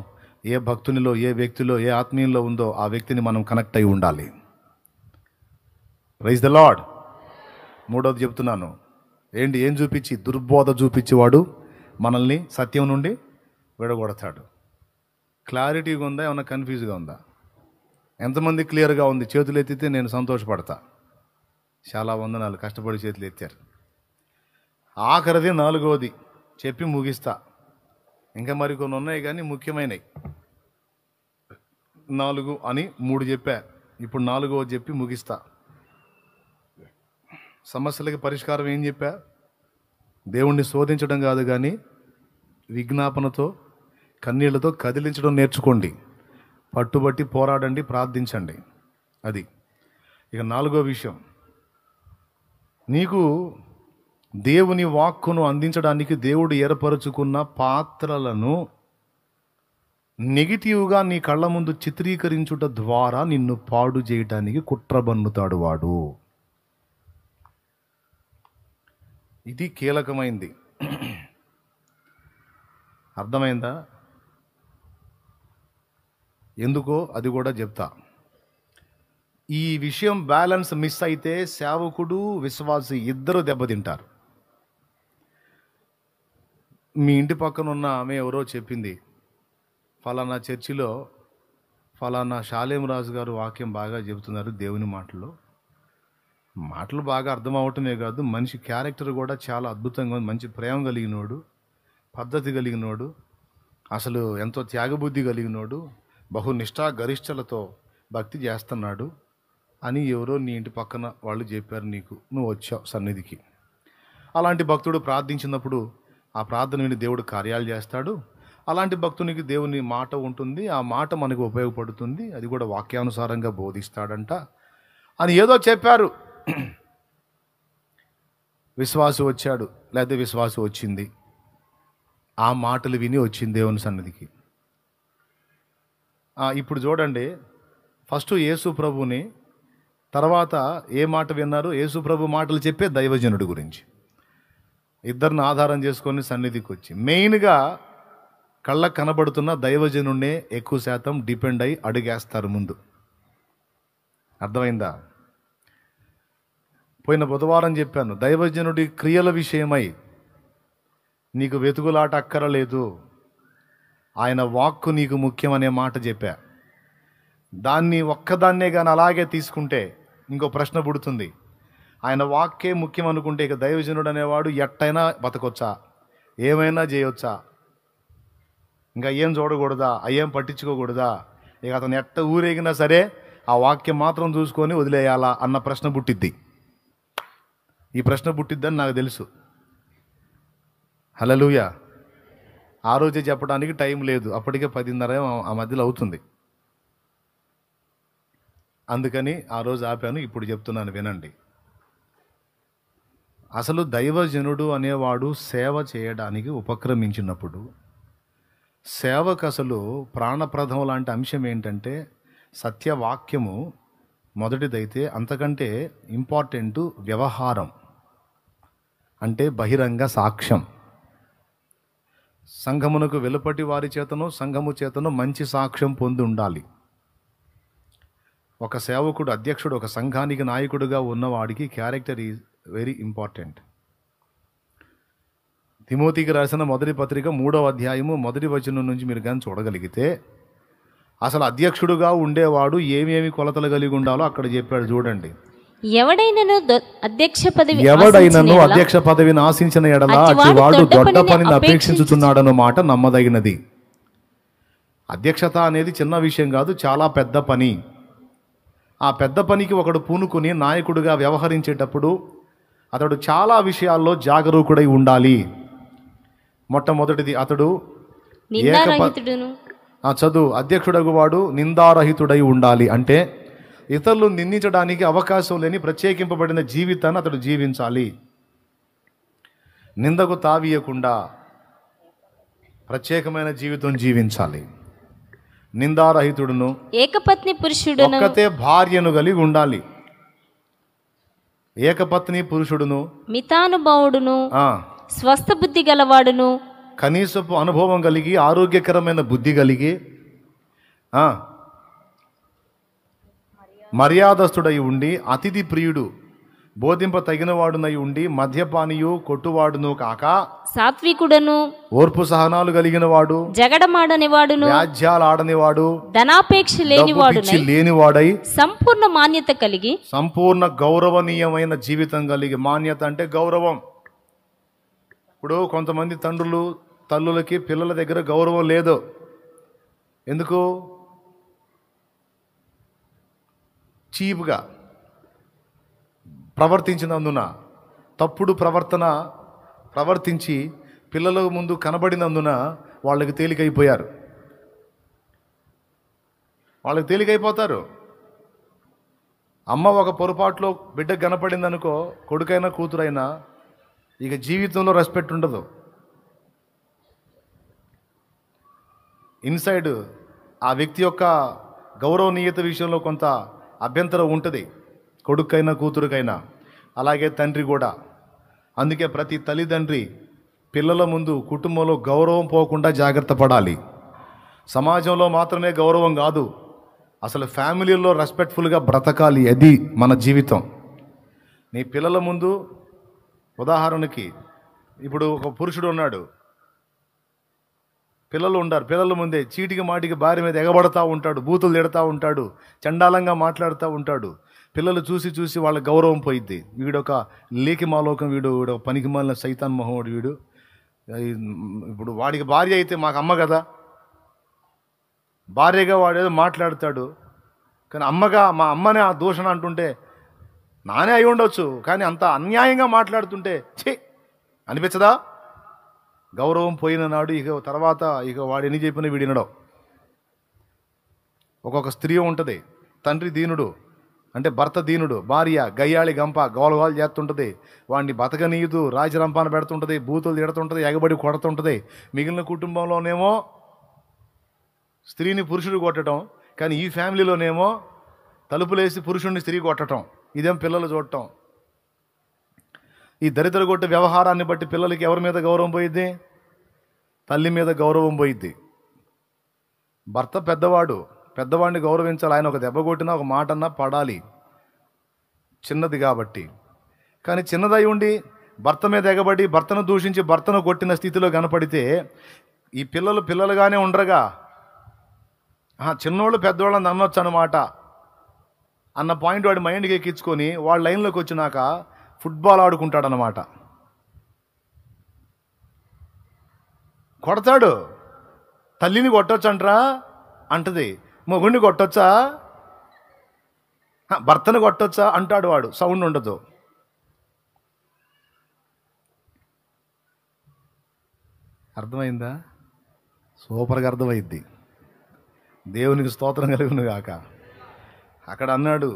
S1: ఏ భక్తునిలో ఏ వ్యక్తిలో ఏ ఆత్మీయంలో ఉందో ఆ వ్యక్తిని మనం కనెక్ట్ అయి ఉండాలి రైజ్ ద లాడ్ మూడోది చెప్తున్నాను ఏంటి ఏం చూపించి దుర్బోధ చూపించేవాడు మనల్ని సత్యం నుండి విడగొడతాడు క్లారిటీగా ఉందా ఏమన్నా కన్ఫ్యూజ్గా ఉందా ఎంతమంది క్లియర్గా ఉంది చేతులు ఎత్తితే నేను సంతోషపడతా చాలా వందనాలు కష్టపడి చేతులు ఎత్తారు ఆఖరిది నాలుగవది చెప్పి ముగిస్తా ఇంకా మరి కొన్ని ఉన్నాయి కానీ ముఖ్యమైనవి నాలుగు అని మూడు చెప్పా ఇప్పుడు నాలుగవది చెప్పి ముగిస్తా సమస్యలకి పరిష్కారం ఏం చెప్పా దేవుణ్ణి శోధించడం కాదు కానీ విజ్ఞాపనతో కన్నీళ్లతో కదిలించడం నేర్చుకోండి పట్టుబట్టి పోరాడండి ప్రార్థించండి అది ఇక నాలుగో విషయం నీకు దేవుని వాక్కును అందించడానికి దేవుడు ఏర్పరచుకున్న పాత్రలను నెగిటివ్గా నీ కళ్ళ ముందు చిత్రీకరించుట ద్వారా నిన్ను పాడు చేయటానికి కుట్ర బన్నుతాడు వాడు ఇది కీలకమైంది అర్థమైందా ఎందుకో అది కూడా చెప్తా ఈ విషయం బ్యాలెన్స్ మిస్ అయితే సేవకుడు విశ్వాసి ఇద్దరు దెబ్బతింటారు మీ ఇంటి పక్కన ఉన్న ఆమె ఎవరో చెప్పింది ఫలానా చర్చిలో ఫలానా షాలేం రాజు గారు వాక్యం బాగా చెబుతున్నారు దేవుని మాటలో మాటలు బాగా అర్థం అవటమే కాదు మనిషి క్యారెక్టర్ కూడా చాలా అద్భుతంగా మంచి ప్రేమ కలిగినోడు పద్ధతి కలిగినోడు అసలు ఎంతో త్యాగబుద్ధి కలిగినోడు బహునిష్ట గరిష్టలతో భక్తి చేస్తున్నాడు అని ఎవరో నీ ఇంటి పక్కన వాళ్ళు చెప్పారు నీకు నువ్వు వచ్చావు సన్నిధికి అలాంటి భక్తుడు ప్రార్థించినప్పుడు ఆ ప్రార్థన విని దేవుడు కార్యాలు చేస్తాడు అలాంటి భక్తునికి దేవుని మాట ఉంటుంది ఆ మాట మనకు ఉపయోగపడుతుంది అది కూడా వాక్యానుసారంగా బోధిస్తాడంట అని ఏదో చెప్పారు విశ్వాసం వచ్చాడు లేకపోతే విశ్వాసం వచ్చింది ఆ మాటలు విని వచ్చింది దేవుని సన్నిధికి ఇప్పుడు చూడండి ఫస్ట్ యేసు ప్రభుని తర్వాత ఏ మాట విన్నారు యేసు ప్రభు మాటలు చెప్పే దైవజనుడి గురించి ఇద్దరిని ఆధారం చేసుకొని సన్నిధికి వచ్చి మెయిన్గా కళ్ళ కనబడుతున్న దైవజనుడే ఎక్కువ శాతం డిపెండ్ అయి అడిగేస్తారు ముందు అర్థమైందా పోయిన బుధవారం చెప్పాను దైవజనుడి క్రియల విషయమై నీకు వెతుకులాట అక్కరలేదు ఆయన వాక్కు నీకు ముఖ్యమనే మాట చెప్పా దాన్ని ఒక్కదాన్నే కానీ అలాగే తీసుకుంటే ఇంకో ప్రశ్న పుడుతుంది ఆయన వాక్కే ముఖ్యం అనుకుంటే ఇక దైవజనుడు అనేవాడు ఎట్టైనా బతకొచ్చా ఏమైనా చేయొచ్చా ఇంకా ఏం చూడకూడదా అయ్యేం పట్టించుకోకూడదా ఇక అతను ఎట్ట ఊరేగినా సరే ఆ వాక్యం మాత్రం చూసుకొని వదిలేయాలా అన్న ప్రశ్న పుట్టిద్ది ఈ ప్రశ్న పుట్టిద్దని నాకు తెలుసు హలలుయ ఆ రోజే చెప్పడానికి టైం లేదు అప్పటికే పదిన్నర ఆ మధ్యలో అవుతుంది అందుకని ఆ రోజు ఆపాను ఇప్పుడు చెప్తున్నాను వినండి అసలు దైవజనుడు అనేవాడు సేవ చేయడానికి ఉపక్రమించినప్పుడు సేవకు అసలు ప్రాణప్రదం లాంటి అంశం ఏంటంటే సత్యవాక్యము మొదటిదైతే అంతకంటే ఇంపార్టెంటు వ్యవహారం అంటే బహిరంగ సాక్ష్యం సంఘమునకు వెలుపటి వారి చేతను సంఘము చేతను మంచి సాక్ష్యం పొంది ఉండాలి ఒక సేవకుడు అధ్యక్షుడు ఒక సంఘానికి నాయకుడుగా ఉన్నవాడికి క్యారెక్టర్ ఈజ్ వెరీ ఇంపార్టెంట్ తిమోతికి రాసిన మొదటి పత్రిక మూడవ అధ్యాయము మొదటి వచనం నుంచి మీరు కానీ చూడగలిగితే అసలు అధ్యక్షుడుగా ఉండేవాడు ఏమేమి కొలతలు కలిగి ఉండాలో అక్కడ చెప్పాడు చూడండి
S2: ఎవడైనను అధ్యక్ష పదవి ఎవడైనను అధ్యక్ష
S1: పదవిని ఆశించిన ఎడల వాడు దొడ్డ పనిని అపేక్షించుతున్నాడన్న మాట నమ్మదగినది అధ్యక్షత అనేది చిన్న విషయం కాదు చాలా పెద్ద పని ఆ పెద్ద పనికి ఒకడు పూనుకుని నాయకుడిగా వ్యవహరించేటప్పుడు అతడు చాలా విషయాల్లో జాగరూకుడై ఉండాలి మొట్టమొదటిది అతడు చదువు అధ్యక్షుడగు వాడు నిందారహితుడై ఉండాలి అంటే ఇతరులు నిందించడానికి అవకాశం లేని ప్రత్యేకింపబడిన జీవితాన్ని అతడు జీవించాలి నిందకు తావీయకుండా ప్రత్యేకమైన జీవితం జీవించాలి నిందారహితుడును
S2: ఏకపత్ని పురుషుడు ఒక్కతే
S1: భార్యను కలిగి ఉండాలి ఏకపత్ని పురుషుడును
S2: మితానుభవుడును స్వస్థ బుద్ధి గలవాడును
S1: కనీసపు అనుభవం కలిగి ఆరోగ్యకరమైన బుద్ధి కలిగి మర్యాదస్తుడై ఉండి అతిథి ప్రియుడు బోధింప తగినవాడునై ఉండి మద్యపానియు కొట్టువాడును కాక
S2: సాత్వికుడను
S1: ఓర్పు సహనాలు కలిగిన వాడు
S2: జగడమాడని వాడును
S1: వ్యాజ్యాలు
S2: ధనాపేక్ష లేనివాడు లేనివాడై సంపూర్ణ మాన్యత కలిగి
S1: సంపూర్ణ గౌరవనీయమైన జీవితం కలిగి మాన్యత అంటే గౌరవం ఇప్పుడు కొంతమంది తండ్రులు తల్లులకి పిల్లల దగ్గర గౌరవం లేదు ఎందుకు చీప్గా ప్రవర్తించినందున తప్పుడు ప్రవర్తన ప్రవర్తించి పిల్లల ముందు కనబడినందున వాళ్ళకి తేలికైపోయారు వాళ్ళకి తేలికైపోతారు అమ్మ ఒక పొరపాటులో బిడ్డ కనపడిందనుకో కొడుకైనా కూతురైనా ఇక జీవితంలో రెస్పెక్ట్ ఉండదు ఇన్సైడ్ ఆ వ్యక్తి యొక్క గౌరవనీయత విషయంలో కొంత అభ్యంతరం ఉంటుంది కొడుకైనా కూతురుకైనా అలాగే తండ్రి కూడా అందుకే ప్రతి తల్లిదండ్రి పిల్లల ముందు కుటుంబంలో గౌరవం పోకుండా జాగ్రత్త పడాలి సమాజంలో మాత్రమే గౌరవం కాదు అసలు ఫ్యామిలీలో రెస్పెక్ట్ఫుల్గా బ్రతకాలి అది మన జీవితం నీ పిల్లల ముందు ఉదాహరణకి ఇప్పుడు ఒక పురుషుడు ఉన్నాడు పిల్లలు ఉంటారు పిల్లల ముందే చీటికి మాటికి భార్య మీద ఎగబడతా ఉంటాడు బూతులు తిడతా ఉంటాడు చండాలంగా మాట్లాడుతూ ఉంటాడు పిల్లలు చూసి చూసి వాళ్ళ గౌరవం పోయిద్ది వీడొక లేకిమాలోకం మాలోకం వీడు వీడు పనికి మాలిన సైతాన్ మొహమ్మడు వీడు ఇప్పుడు వాడికి భార్య అయితే మాకు అమ్మ కదా భార్యగా వాడేదో మాట్లాడతాడు కానీ అమ్మగా మా అమ్మనే ఆ దూషణ అంటుంటే నానే అయి ఉండొచ్చు కానీ అంత అన్యాయంగా మాట్లాడుతుంటే చే అనిపించదా గౌరవం పోయిన నాడు ఇక తర్వాత ఇక వాడు ఎన్ని చెప్పినా వీడు వినడం ఒక్కొక్క స్త్రీ ఉంటుంది తండ్రి దీనుడు అంటే భర్త దీనుడు భార్య గయ్యాళి గంప గోలగోలు చేస్తుంటుంది వాడిని బతకనీయదు రాజరంపాన పెడుతుంటుంది బూతులు తిడుతుంటుంది ఎగబడి కొడుతుంటుంది మిగిలిన కుటుంబంలోనేమో స్త్రీని పురుషుడు కొట్టడం కానీ ఈ ఫ్యామిలీలోనేమో తలుపులేసి పురుషుడిని స్త్రీ కొట్టడం ఇదేం పిల్లలు చూడటం ఈ దరిద్ర కొట్టే వ్యవహారాన్ని బట్టి పిల్లలకి ఎవరి మీద గౌరవం పోయిద్ది తల్లి మీద గౌరవం పోయిద్ది భర్త పెద్దవాడు పెద్దవాడిని గౌరవించాలి ఆయన ఒక దెబ్బ కొట్టినా ఒక మాట అన్నా పడాలి చిన్నది కాబట్టి కానీ చిన్నదై ఉండి భర్త మీద ఎగబడి భర్తను దూషించి భర్తను కొట్టిన స్థితిలో కనపడితే ఈ పిల్లలు పిల్లలుగానే ఉండరుగా చిన్నోళ్ళు పెద్దవాళ్ళని నమ్మొచ్చు అన్నమాట అన్న పాయింట్ వాడి మైండ్కి ఎక్కించుకొని వాళ్ళ లైన్లోకి వచ్చినాక ఫుట్బాల్ ఆడుకుంటాడనమాట కొడతాడు తల్లిని కొట్టొచ్చు అంటరా అంటది మొగుడిని కొట్టొచ్చా భర్తను కొట్టొచ్చా అంటాడు వాడు సౌండ్ ఉండదు అర్థమైందా సూపర్గా అర్థమైంది దేవునికి స్తోత్రం కలుగును గాక అక్కడ అన్నాడు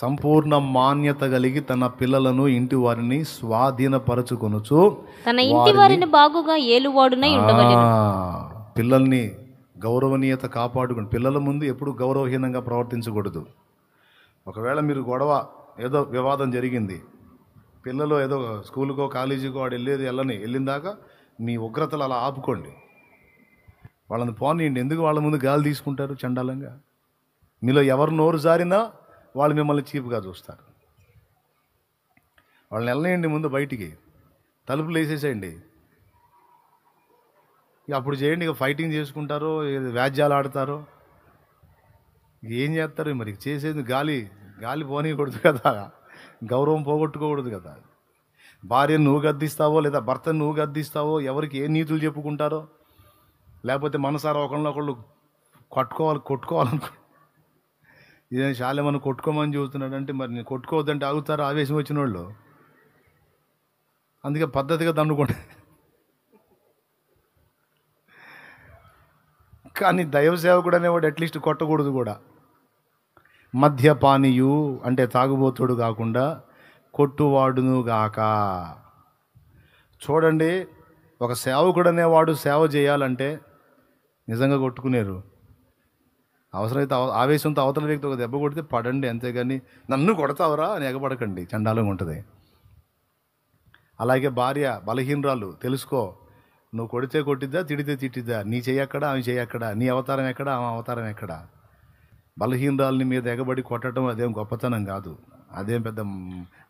S1: సంపూర్ణ మాన్యత కలిగి తన పిల్లలను ఇంటి వారిని స్వాధీనపరచుకొనుచు
S2: తన ఇంటి వారిని బాగుగా ఏలువాడునై
S1: పిల్లల్ని గౌరవనీయత కాపాడుకుని పిల్లల ముందు ఎప్పుడు గౌరవహీనంగా ప్రవర్తించకూడదు ఒకవేళ మీరు గొడవ ఏదో వివాదం జరిగింది పిల్లలు ఏదో స్కూల్కో కాలేజీకో వాడు వెళ్ళేది వెళ్ళని వెళ్ళిందాకా మీ ఉగ్రతలు అలా ఆపుకోండి వాళ్ళని పోనీయండి ఎందుకు వాళ్ళ ముందు గాలి తీసుకుంటారు చండాలంగా మీలో ఎవరు నోరు జారినా వాళ్ళు మిమ్మల్ని చీప్గా చూస్తారు వాళ్ళని వెళ్ళేయండి ముందు బయటికి తలుపులు వేసేసేయండి ఇక అప్పుడు చేయండి ఇక ఫైటింగ్ చేసుకుంటారో వ్యాజ్యాలు ఆడతారో ఏం చేస్తారు మరి చేసేది గాలి గాలి పోనీయకూడదు కదా గౌరవం పోగొట్టుకోకూడదు కదా భార్యను నువ్వు గద్దిస్తావో లేదా భర్తను నువ్వు గద్దిస్తావో ఎవరికి ఏ నీతులు చెప్పుకుంటారో లేకపోతే మనసారా ఒకళ్ళు కట్టుకోవాలి కొట్టుకోవాలనుకో ఇదే శాలమను కొట్టుకోమని చూస్తున్నాడు అంటే మరి నేను కొట్టుకోవద్దంటే ఆగుతారు ఆవేశం వచ్చిన వాళ్ళు అందుకే పద్ధతిగా దండుకోండి కానీ దైవ సేవకుడు అనేవాడు అట్లీస్ట్ కొట్టకూడదు కూడా మద్యపానీయు అంటే తాగుబోతుడు కాకుండా కొట్టువాడును గాక చూడండి ఒక సేవకుడు అనేవాడు సేవ చేయాలంటే నిజంగా కొట్టుకునేరు అవసరమైతే ఆవేశంతో అవతల వ్యక్తి ఒక దెబ్బ కొడితే పడండి అంతేగాని నన్ను కొడతావరా అని ఎగబడకండి చండాలంగా ఉంటుంది అలాగే భార్య బలహీనరాలు తెలుసుకో నువ్వు కొడితే కొట్టిద్దా తిడితే తిట్టిద్దా నీ చేయక్కడా ఆమె చేయక్కడా నీ అవతారం ఎక్కడా ఆమె అవతారం ఎక్కడా బలహీనరాలని మీద ఎగబడి కొట్టడం అదేం గొప్పతనం కాదు అదేం పెద్ద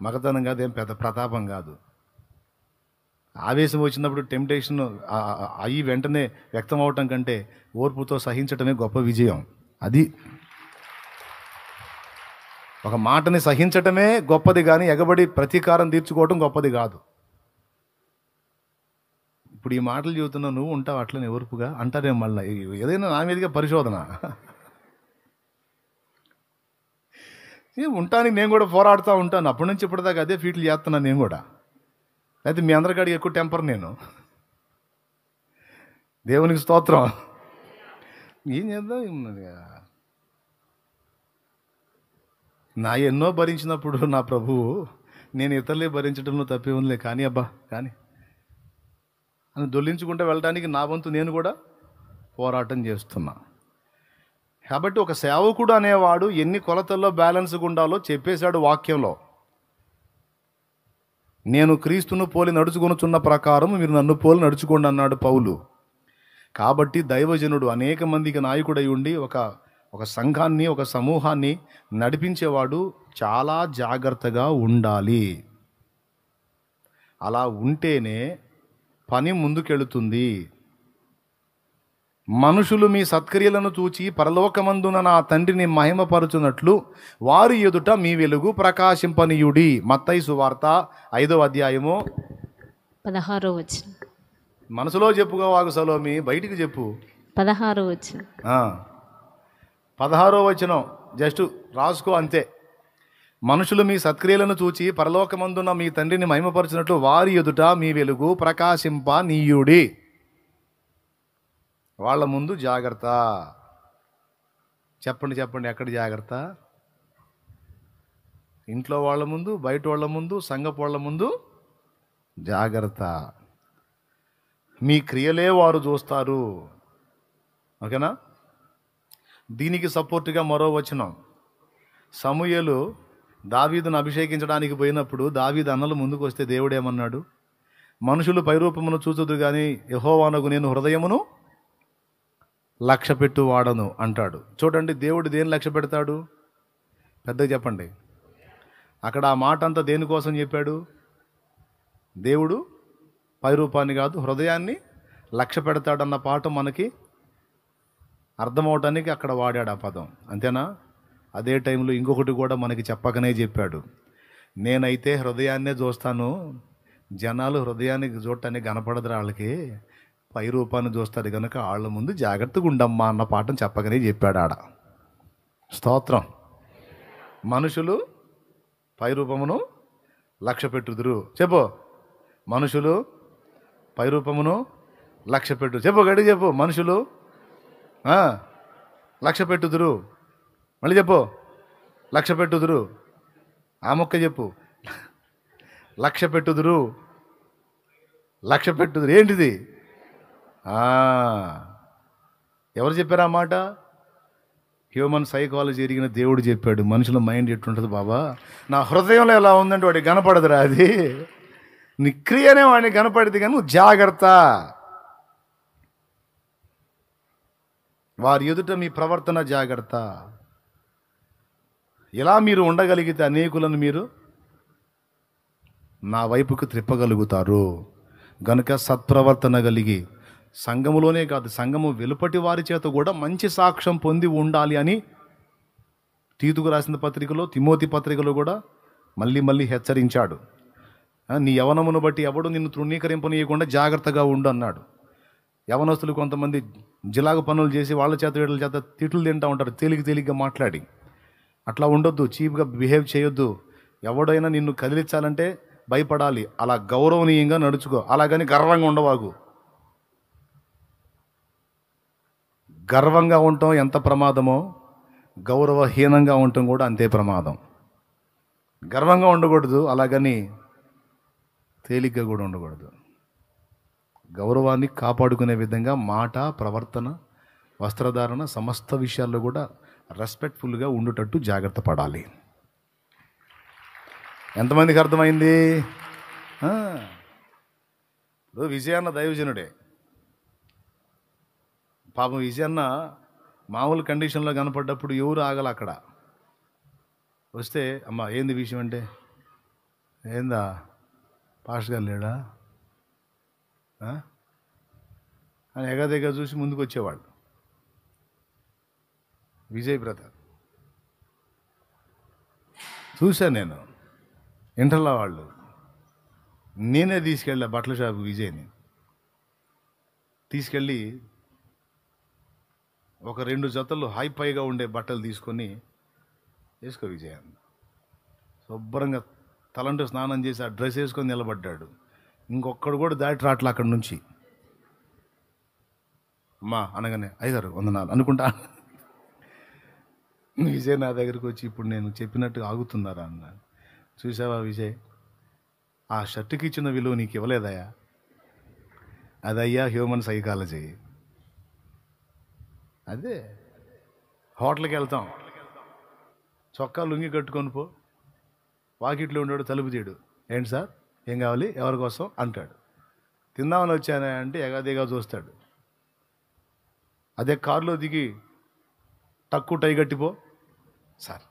S1: మగతనం కాదు ఏం పెద్ద ప్రతాపం కాదు ఆవేశం వచ్చినప్పుడు టెంప్టేషన్ అయ్యి వెంటనే వ్యక్తం అవటం కంటే ఓర్పుతో సహించటమే గొప్ప విజయం అది ఒక మాటని సహించటమే గొప్పది కానీ ఎగబడి ప్రతీకారం తీర్చుకోవటం గొప్పది కాదు ఇప్పుడు ఈ మాటలు చెబుతున్నా నువ్వు ఉంటావు అట్లనే ఓర్పుగా అంటారేమో మళ్ళీ ఏదైనా నా మీదుగా పరిశోధన ఉంటాను నేను కూడా పోరాడుతూ ఉంటాను అప్పటి నుంచి ఇప్పటిదాకా అదే ఫీట్లు చేస్తున్నాను నేను కూడా అయితే మీ అందరికాడికి ఎక్కువ టెంపర్ నేను దేవునికి స్తోత్రం ఏం చేద్దాం ఏమున్నది కదా నా ఎన్నో భరించినప్పుడు నా ప్రభువు నేను ఇతరులే భరించడంలో తప్పే ఉందిలే కానీ అబ్బా కానీ అని దొల్లించుకుంటూ వెళ్ళడానికి నా వంతు నేను కూడా పోరాటం చేస్తున్నా కాబట్టి ఒక సేవకుడు అనేవాడు ఎన్ని కొలతల్లో బ్యాలెన్స్గా ఉండాలో చెప్పేశాడు వాక్యంలో నేను క్రీస్తును పోలి నడుచుకొనుచున్న ప్రకారం మీరు నన్ను పోలి నడుచుకోండి అన్నాడు పౌలు కాబట్టి దైవజనుడు అనేక మందికి నాయకుడై ఉండి ఒక ఒక సంఘాన్ని ఒక సమూహాన్ని నడిపించేవాడు చాలా జాగ్రత్తగా ఉండాలి అలా ఉంటేనే పని ముందుకెళుతుంది మనుషులు మీ సత్క్రియలను చూచి పరలోకమందున నా తండ్రిని మహిమపరుచున్నట్లు వారి ఎదుట మీ వెలుగు ప్రకాశింపనీయుడి మత్తైసు వార్త ఐదో అధ్యాయము
S2: పదహారో వచ్చింది
S1: మనసులో చెప్పుగా వాగు సలోమి బయటికి చెప్పు
S2: పదహారో వచ్చిన
S1: పదహారో వచ్చిన జస్ట్ రాసుకో అంతే మనుషులు మీ సత్క్రియలను చూచి పరలోకమందున్న మీ తండ్రిని మహిమపరచినట్లు వారి ఎదుట మీ వెలుగు ప్రకాశింప నీయుడి వాళ్ళ ముందు జాగ్రత్త చెప్పండి చెప్పండి ఎక్కడ జాగ్రత్త ఇంట్లో వాళ్ళ ముందు బయట వాళ్ళ ముందు సంగపు వాళ్ళ ముందు జాగ్రత్త మీ క్రియలే వారు చూస్తారు ఓకేనా దీనికి సపోర్ట్గా మరో వచనం సమూయలు దావీదును అభిషేకించడానికి పోయినప్పుడు దావీదు అన్నలు ముందుకు వస్తే దేవుడేమన్నాడు మనుషులు పైరూపమును చూచుదు కానీ యహోవానకు నేను హృదయమును లక్ష్య పెట్టువాడను అంటాడు చూడండి దేవుడు దేని లక్ష్య పెడతాడు పెద్దగా చెప్పండి అక్కడ ఆ మాట అంతా దేనికోసం చెప్పాడు దేవుడు పైరూపాన్ని కాదు హృదయాన్ని లక్ష్య పెడతాడన్న పాఠం మనకి అర్థమవటానికి అక్కడ వాడాడు ఆ పదం అంతేనా అదే టైంలో ఇంకొకటి కూడా మనకి చెప్పకనే చెప్పాడు నేనైతే హృదయాన్నే చూస్తాను జనాలు హృదయాన్ని చూడటానికి కనపడదు వాళ్ళకి పై రూపాన్ని చూస్తారు కనుక వాళ్ళ ముందు జాగ్రత్తగా ఉండమ్మా అన్న పాఠం చెప్పకనే చెప్పాడు ఆడ స్తోత్రం మనుషులు పై రూపమును లక్ష్య పెట్టుదురు చెప్పు మనుషులు పైరూపమును లక్ష పెట్టు చెప్పు గడి చెప్పు మనుషులు లక్ష పెట్టుదురు మళ్ళీ చెప్పు లక్ష పెట్టుదురు ఆ మొక్క చెప్పు లక్ష పెట్టుదురు లక్ష పెట్టుదురు ఏంటిది ఎవరు చెప్పారు ఆ మాట హ్యూమన్ సైకాలజీ ఎరిగిన దేవుడు చెప్పాడు మనుషుల మైండ్ ఎట్టుంటుంది బాబా నా హృదయంలో ఎలా ఉందంటే వాడికి కనపడదురా అది నిక్రియనే అనే వాడిని కనపడింది కానీ నువ్వు జాగ్రత్త వారి ఎదుట మీ ప్రవర్తన జాగ్రత్త ఇలా మీరు ఉండగలిగితే అనేకులను మీరు నా వైపుకు త్రిప్పగలుగుతారు గనుక సత్ప్రవర్తన కలిగి సంఘములోనే కాదు సంఘము వెలుపటి వారి చేత కూడా మంచి సాక్ష్యం పొంది ఉండాలి అని తీతుకు రాసిన పత్రికలో తిమోతి పత్రికలో కూడా మళ్ళీ మళ్ళీ హెచ్చరించాడు నీ యవనమును బట్టి ఎవడు నిన్ను తృణీకరింపనీయకుండా జాగ్రత్తగా ఉండు అన్నాడు యవనస్తులు కొంతమంది జిలాగ పనులు చేసి వాళ్ళ చేత వీళ్ళ చేత తిట్లు తింటూ ఉంటారు తేలిక తేలిగ్గా మాట్లాడి అట్లా ఉండొద్దు చీప్గా బిహేవ్ చేయొద్దు ఎవడైనా నిన్ను కదిలించాలంటే భయపడాలి అలా గౌరవనీయంగా నడుచుకో అలాగని గర్వంగా ఉండవాగు గర్వంగా ఉండటం ఎంత ప్రమాదమో గౌరవహీనంగా ఉండటం కూడా అంతే ప్రమాదం గర్వంగా ఉండకూడదు అలాగని తేలిగ్గా కూడా ఉండకూడదు గౌరవాన్ని కాపాడుకునే విధంగా మాట ప్రవర్తన వస్త్రధారణ సమస్త విషయాల్లో కూడా రెస్పెక్ట్ఫుల్గా ఉండేటట్టు జాగ్రత్త పడాలి ఎంతమందికి అర్థమైంది ఇప్పుడు విజయాన్న దైవజనుడే పాపం విజయాన్న మామూలు కండిషన్లో కనపడ్డప్పుడు ఎవరు ఆగల అక్కడ వస్తే అమ్మ ఏంది విషయం అంటే ఏందా పాస్టర్ గారు లేడా అని ఎగదెగ చూసి ముందుకు వచ్చేవాళ్ళు విజయ్ బ్రదర్ చూశాను నేను ఇంటర్లో వాళ్ళు నేనే తీసుకెళ్ళా బట్టల షాపు విజయ్ని తీసుకెళ్ళి ఒక రెండు జతలు హైపైగా ఉండే బట్టలు తీసుకొని వేసుకో విజయ్ శుభ్రంగా తలంటూ స్నానం చేసి ఆ డ్రెస్ వేసుకొని నిలబడ్డాడు ఇంకొక్కడు కూడా దాటి రాట్లా అక్కడి నుంచి అమ్మా అనగానే అయ్యారు వందనాలు అనుకుంటా విజయ్ నా దగ్గరికి వచ్చి ఇప్పుడు నేను చెప్పినట్టు ఆగుతున్నారా అన్నా చూసావా విజయ్ ఆ షర్టుకి ఇచ్చిన విలువ నీకు ఇవ్వలేదయ్యా అదయ్యా హ్యూమన్ సైకాలజీ అదే హోటల్కి వెళ్తాం చొక్కా లుంగి కట్టుకొని పో వాకిట్లో ఉండేవాడు తలుపు తీయడు ఏంటి సార్ ఏం కావాలి ఎవరి కోసం అంటాడు తిందామని వచ్చానే అంటే ఎగాదిగా చూస్తాడు అదే కారులో దిగి టక్కు టై కట్టిపో సార్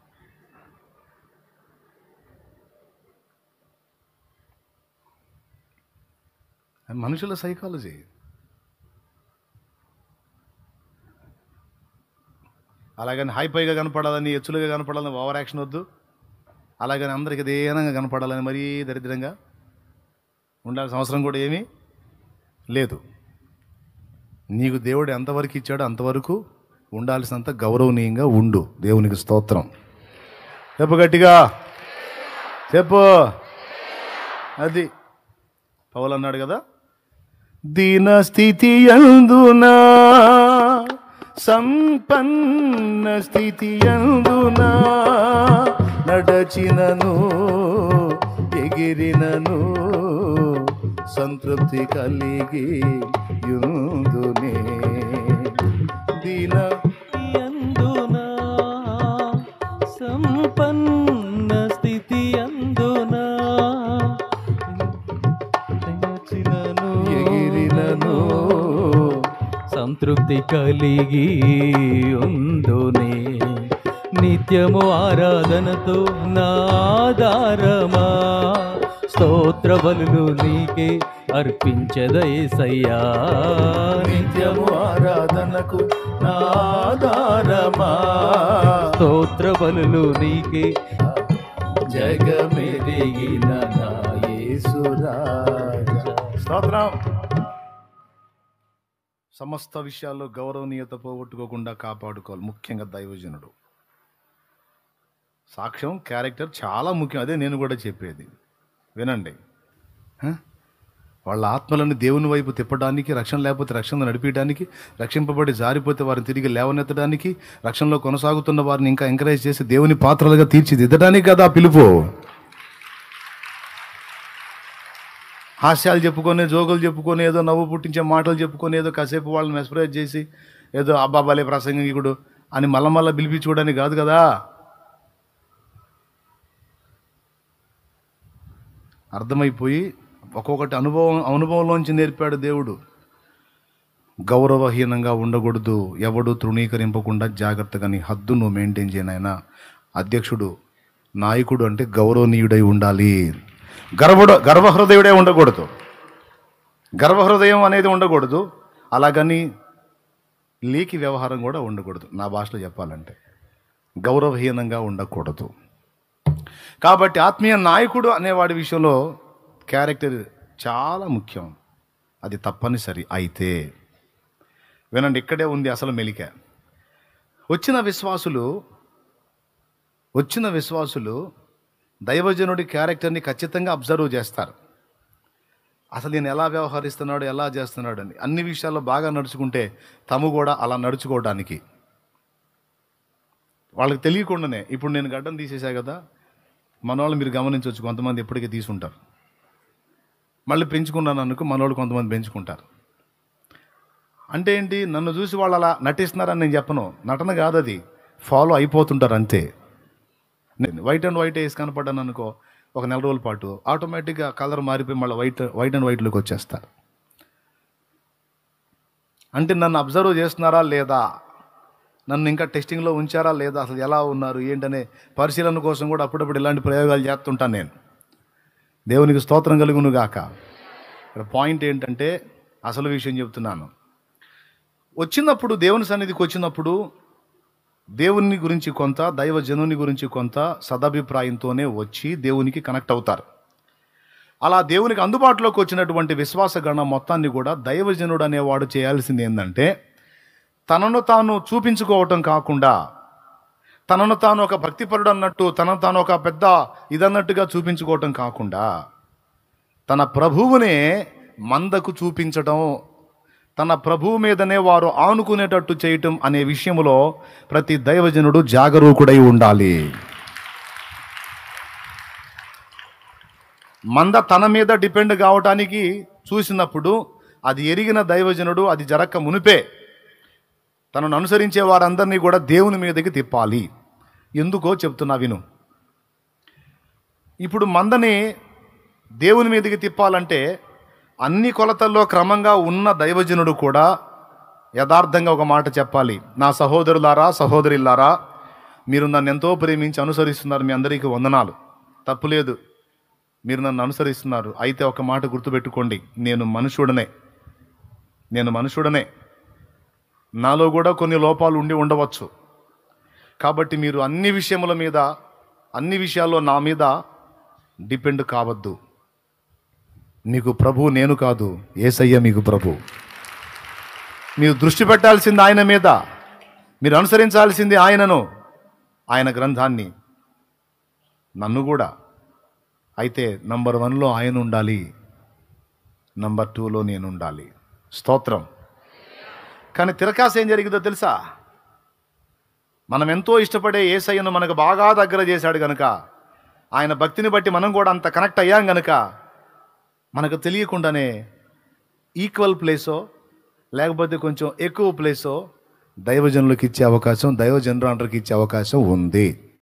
S1: మనుషుల సైకాలజీ అలాగని హైపైగా కనపడాలని ఎచ్చులుగా కనపడాలని ఓవర్ యాక్షన్ వద్దు అలాగని అందరికి దేనంగా కనపడాలని మరీ దరిద్రంగా ఉండాల్సిన అవసరం కూడా ఏమీ లేదు నీకు దేవుడు ఎంతవరకు ఇచ్చాడో అంతవరకు ఉండాల్సినంత గౌరవనీయంగా ఉండు దేవునికి స్తోత్రం చెప్పు గట్టిగా చెప్పు అది పౌలు అన్నాడు కదా దీన స్థితి ఎందునా ಸಂಪನ್ನ ಸ್ಥಿತಿಯಂದು ನಾ ನಡಚಿನನು ಎಗಿರಿನನು ಸಂತೃಪ್ತಿ ಕಲಿಗೆ ಯುನು ఆసక్తి కలిగి ఉందునే నిత్యము ఆరాధనతో నాదారమా స్తోత్ర బలు నీకే అర్పించదయ్యా నిత్యము ఆరాధనకు నాదారమా స్తోత్ర బలు నీకే జగమెరిగిన నా స్తోత్రం సమస్త విషయాల్లో గౌరవనీయత పోగొట్టుకోకుండా కాపాడుకోవాలి ముఖ్యంగా దైవజనుడు సాక్ష్యం క్యారెక్టర్ చాలా ముఖ్యం అదే నేను కూడా చెప్పేది వినండి వాళ్ళ ఆత్మలను దేవుని వైపు తిప్పడానికి రక్షణ లేకపోతే రక్షణ నడిపించడానికి రక్షింపబడి జారిపోతే వారిని తిరిగి లేవనెత్తడానికి రక్షణలో కొనసాగుతున్న వారిని ఇంకా ఎంకరేజ్ చేసి దేవుని పాత్రలుగా తీర్చిదిద్దడానికి కదా పిలుపు హాస్యాలు చెప్పుకొని జోకులు చెప్పుకొని ఏదో నవ్వు పుట్టించే మాటలు చెప్పుకొని ఏదో కాసేపు వాళ్ళని మెస్ప్రైజ్ చేసి ఏదో అబ్బాబాలే ప్రసంగికుడు అని మళ్ళా మళ్ళీ పిలిపించుకోవడానికి కాదు కదా అర్థమైపోయి ఒక్కొక్కటి అనుభవం అనుభవంలోంచి నేర్పాడు దేవుడు గౌరవహీనంగా ఉండకూడదు ఎవడు తృణీకరింపకుండా జాగ్రత్తగా నీ హద్దు నువ్వు మెయింటైన్ చేయనైనా అధ్యక్షుడు నాయకుడు అంటే గౌరవనీయుడై ఉండాలి గర్వడు గర్వహృదయుడే ఉండకూడదు గర్వహృదయం అనేది ఉండకూడదు అలాగని లీకి వ్యవహారం కూడా ఉండకూడదు నా భాషలో చెప్పాలంటే గౌరవహీనంగా ఉండకూడదు కాబట్టి ఆత్మీయ నాయకుడు అనేవాడి విషయంలో క్యారెక్టర్ చాలా ముఖ్యం అది తప్పనిసరి అయితే వినండి ఇక్కడే ఉంది అసలు మెలిక వచ్చిన విశ్వాసులు వచ్చిన విశ్వాసులు దైవజనుడి క్యారెక్టర్ని ఖచ్చితంగా అబ్జర్వ్ చేస్తారు అసలు నేను ఎలా వ్యవహరిస్తున్నాడు ఎలా చేస్తున్నాడు అని అన్ని విషయాల్లో బాగా నడుచుకుంటే తము కూడా అలా నడుచుకోవడానికి వాళ్ళకి తెలియకుండానే ఇప్పుడు నేను గడ్డం తీసేసా కదా మనవాళ్ళు మీరు గమనించవచ్చు కొంతమంది ఎప్పటికీ తీసుకుంటారు మళ్ళీ పెంచుకున్నాను అనుకో మనవాళ్ళు కొంతమంది పెంచుకుంటారు అంటే ఏంటి నన్ను చూసి వాళ్ళు అలా నటిస్తున్నారని నేను చెప్పను నటన కాదు అది ఫాలో అయిపోతుంటారు అంతే నేను వైట్ అండ్ వైట్ వేసి కనపడ్డాను అనుకో ఒక నెల రోజుల పాటు ఆటోమేటిక్గా కలర్ మారిపోయి మళ్ళీ వైట్ వైట్ అండ్ వైట్లోకి వచ్చేస్తారు అంటే నన్ను అబ్జర్వ్ చేస్తున్నారా లేదా నన్ను ఇంకా టెస్టింగ్లో ఉంచారా లేదా అసలు ఎలా ఉన్నారు ఏంటనే పరిశీలన కోసం కూడా అప్పుడప్పుడు ఇలాంటి ప్రయోగాలు చేస్తుంటాను నేను దేవునికి స్తోత్రం కలుగును గాక ఇక్కడ పాయింట్ ఏంటంటే అసలు విషయం చెప్తున్నాను వచ్చినప్పుడు దేవుని సన్నిధికి వచ్చినప్పుడు దేవుని గురించి కొంత దైవ జనుని గురించి కొంత సదాభిప్రాయంతోనే వచ్చి దేవునికి కనెక్ట్ అవుతారు అలా దేవునికి అందుబాటులోకి వచ్చినటువంటి విశ్వాస గణం మొత్తాన్ని కూడా దైవజనుడు అనేవాడు చేయాల్సింది ఏంటంటే తనను తాను చూపించుకోవటం కాకుండా తనను తాను ఒక భక్తిపరుడు అన్నట్టు తనను తాను ఒక పెద్ద ఇదన్నట్టుగా చూపించుకోవటం కాకుండా తన ప్రభువునే మందకు చూపించటం తన ప్రభువు మీదనే వారు ఆనుకునేటట్టు చేయటం అనే విషయంలో ప్రతి దైవజనుడు జాగరూకుడై ఉండాలి మంద తన మీద డిపెండ్ కావటానికి చూసినప్పుడు అది ఎరిగిన దైవజనుడు అది జరక్క మునిపే తనను అనుసరించే వారందరినీ కూడా దేవుని మీదకి తిప్పాలి ఎందుకో చెప్తున్నా విను ఇప్పుడు మందని దేవుని మీదకి తిప్పాలంటే అన్ని కొలతల్లో క్రమంగా ఉన్న దైవజనుడు కూడా యథార్థంగా ఒక మాట చెప్పాలి నా సహోదరులారా సహోదరిల్లారా మీరు నన్ను ఎంతో ప్రేమించి అనుసరిస్తున్నారు మీ అందరికీ వందనాలు తప్పులేదు మీరు నన్ను అనుసరిస్తున్నారు అయితే ఒక మాట గుర్తుపెట్టుకోండి నేను మనుషుడనే నేను మనుషుడనే నాలో కూడా కొన్ని లోపాలు ఉండి ఉండవచ్చు కాబట్టి మీరు అన్ని విషయముల మీద అన్ని విషయాల్లో నా మీద డిపెండ్ కావద్దు మీకు ప్రభు నేను కాదు ఏసయ్య మీకు ప్రభు మీరు దృష్టి పెట్టాల్సింది ఆయన మీద మీరు అనుసరించాల్సింది ఆయనను ఆయన గ్రంథాన్ని నన్ను కూడా అయితే నంబర్ వన్లో ఆయన ఉండాలి నంబర్ టూలో నేను ఉండాలి స్తోత్రం కానీ తిరకాస ఏం జరిగిందో తెలుసా మనం ఎంతో ఇష్టపడే ఏసయ్యను మనకు బాగా దగ్గర చేశాడు గనుక ఆయన భక్తిని బట్టి మనం కూడా అంత కనెక్ట్ అయ్యాం గనుక మనకు తెలియకుండానే ఈక్వల్ ప్లేసో లేకపోతే కొంచెం ఎక్కువ ప్లేసో దైవజనులకు ఇచ్చే అవకాశం దైవజనురాండ్రకి ఇచ్చే అవకాశం ఉంది